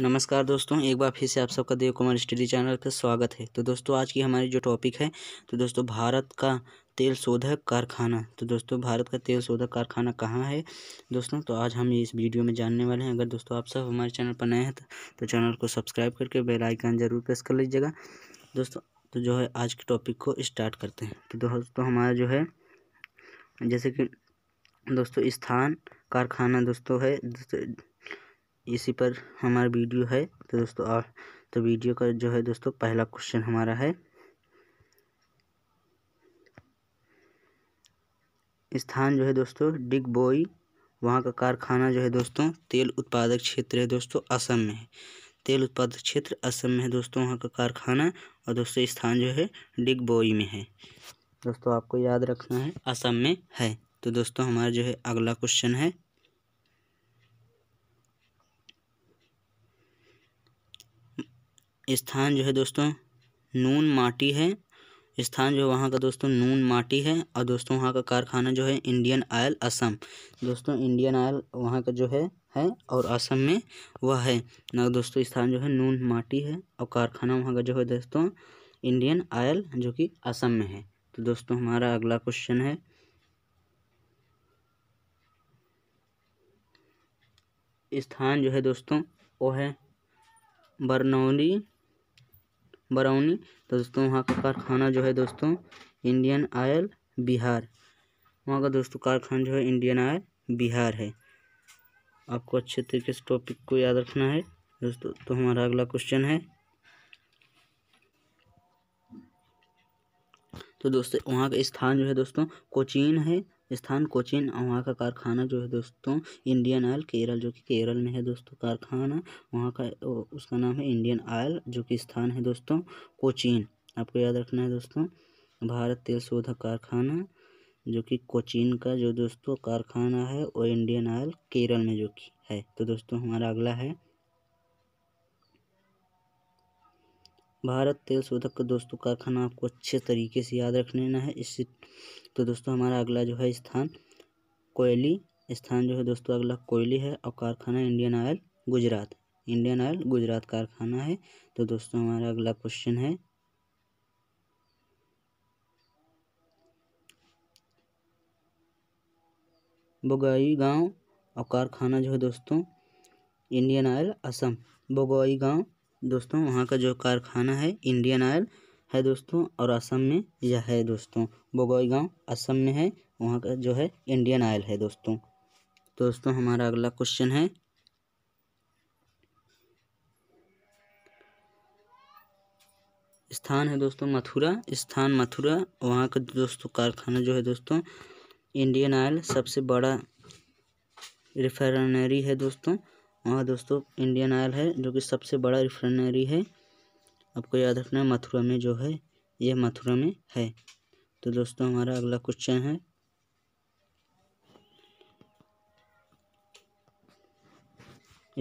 नमस्कार दोस्तों एक बार फिर से आप सबका देव कुमार स्टडी चैनल का स्वागत है तो दोस्तों आज की हमारी जो टॉपिक है तो दोस्तों भारत का तेल शोधक कारखाना तो दोस्तों भारत का तेल शोधक कारखाना कहाँ है दोस्तों तो आज हम इस वीडियो में जानने वाले हैं अगर दोस्तों आप सब हमारे चैनल पर नए हैं तो, तो चैनल को सब्सक्राइब करके बेलाइकन जरूर प्रेस कर लीजिएगा दोस्तों तो जो है आज के टॉपिक को स्टार्ट करते हैं तो दोस्तों हमारा जो है जैसे कि दोस्तों स्थान कारखाना दोस्तों है दोस्तों इसी पर हमारा वीडियो है तो दोस्तों आ, तो वीडियो का जो है दोस्तों पहला क्वेश्चन हमारा है स्थान जो है दोस्तों डिग बोई वहाँ का कारखाना जो है दोस्तों तेल उत्पादक क्षेत्र है दोस्तों असम में है तेल उत्पादक क्षेत्र असम में है दोस्तों वहाँ का कारखाना और दोस्तों स्थान जो है डिग बोई में है दोस्तों आपको याद रखना है असम में है तो दोस्तों हमारा जो है अगला क्वेश्चन है स्थान जो है दोस्तों नून माटी है स्थान जो वहाँ का दोस्तों नून माटी है और दोस्तों वहाँ का कारखाना जो है इंडियन ऑयल असम दोस्तों इंडियन ऑयल वहाँ का जो है है और असम में वह है ना दोस्तों स्थान जो है नून माटी है और कारखाना वहाँ का जो है दोस्तों इंडियन ऑयल जो कि असम में है तो दोस्तों हमारा अगला क्वेश्चन है स्थान जो है दोस्तों वो है बरनौली बरौनी तो दोस्तों वहाँ का कारखाना जो है दोस्तों इंडियन ऑयल बिहार वहाँ का दोस्तों कारखाना जो है इंडियन ऑयल बिहार है आपको अच्छे तरीके से टॉपिक को याद रखना है दोस्तों तो हमारा अगला क्वेश्चन है तो दोस्तों वहाँ का स्थान जो है दोस्तों कोचीन है स्थान कोचीन और वहाँ का कारखाना जो है दोस्तों इंडियन ऑयल केरल जो कि केरल में है दोस्तों कारखाना वहाँ का उसका नाम है इंडियन ऑयल जो कि स्थान है दोस्तों कोचीन आपको याद रखना है दोस्तों भारत तेल शोधक कारखाना जो कि कोचीन का जो दोस्तों कारखाना है वो इंडियन ऑयल केरल में जो कि है तो दोस्तों हमारा अगला है भारत तेल शोधक का दोस्तों कारखाना आपको अच्छे तरीके से याद रख लेना है इससे तो दोस्तों हमारा अगला जो है स्थान कोयली स्थान जो है दोस्तों अगला कोयली है और कारखाना Indian Oil Gujarat Indian Oil Gujarat कारखाना है तो दोस्तों हमारा अगला क्वेश्चन है बोगाई गांव और कारखाना जो है दोस्तों इंडियन ऑयल असम बोगाई गांव दोस्तों वहाँ का जो कारखाना है इंडियन ऑयल है दोस्तों और असम में यह है दोस्तों बोगोई गांव असम में है वहाँ का जो है इंडियन ऑयल है दोस्तों दोस्तों हमारा अगला क्वेश्चन है स्थान है दोस्तों मथुरा स्थान मथुरा वहाँ का दोस्तों कारखाना जो है दोस्तों इंडियन ऑयल सबसे बड़ा रिफाइनरी है दोस्तों वहाँ दोस्तों इंडियन ऑयल है जो कि सबसे बड़ा रिफाइनरी है आपको याद रखना है मथुरा में जो है यह मथुरा में है तो दोस्तों हमारा अगला क्वेश्चन है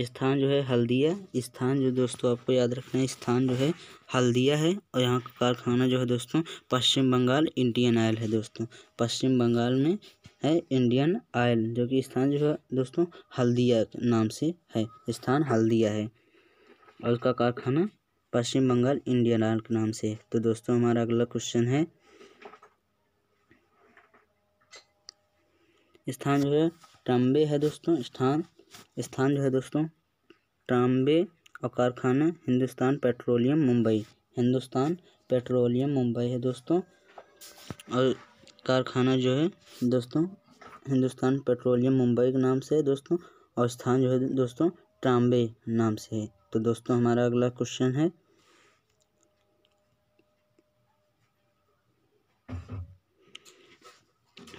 स्थान जो है हल्दिया स्थान जो दोस्तों आपको याद रखना है स्थान जो है हल्दिया है और यहाँ का कारखाना जो है दोस्तों पश्चिम बंगाल इंडियन ऑयल है दोस्तों पश्चिम बंगाल में है इंडियन ऑयल जो कि स्थान जो है दोस्तों हल्दिया नाम से है स्थान हल्दिया है और उसका कारखाना पश्चिम बंगाल इंडियन ऑयल के नाम से तो दोस्तों हमारा अगला क्वेश्चन है स्थान जो है ट्रांबे है दोस्तों स्थान स्थान जो है दोस्तों ट्रांबे और कारखाना हिंदुस्तान पेट्रोलियम मुंबई हिंदुस्तान पेट्रोलियम मुंबई है दोस्तों और कारखाना जो है दोस्तों हिंदुस्तान पेट्रोलियम मुंबई के नाम से है दोस्तों और स्थान जो है दोस्तों ट्राम्बे नाम से है तो दोस्तों हमारा अगला क्वेश्चन है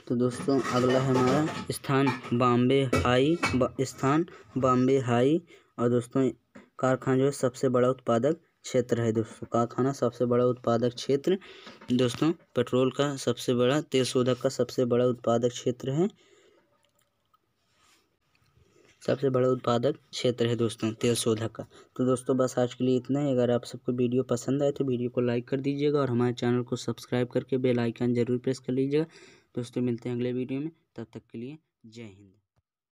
तो दोस्तों अगला है हमारा स्थान बॉम्बे हाई बा, स्थान बॉम्बे हाई और दोस्तों कारखाना जो है सबसे बड़ा उत्पादक क्षेत्र है दोस्तों कारखाना सबसे बड़ा उत्पादक क्षेत्र दोस्तों पेट्रोल का सबसे बड़ा तेल शोधक का सबसे बड़ा उत्पादक क्षेत्र है सबसे बड़ा उत्पादक क्षेत्र है दोस्तों तेल शोधक का तो दोस्तों बस आज के लिए इतना ही अगर आप सबको वीडियो पसंद आए तो वीडियो को लाइक कर दीजिएगा और हमारे चैनल को सब्सक्राइब करके बेलाइकन जरूर प्रेस कर लीजिएगा दोस्तों मिलते हैं अगले वीडियो में तब तक के लिए जय हिंद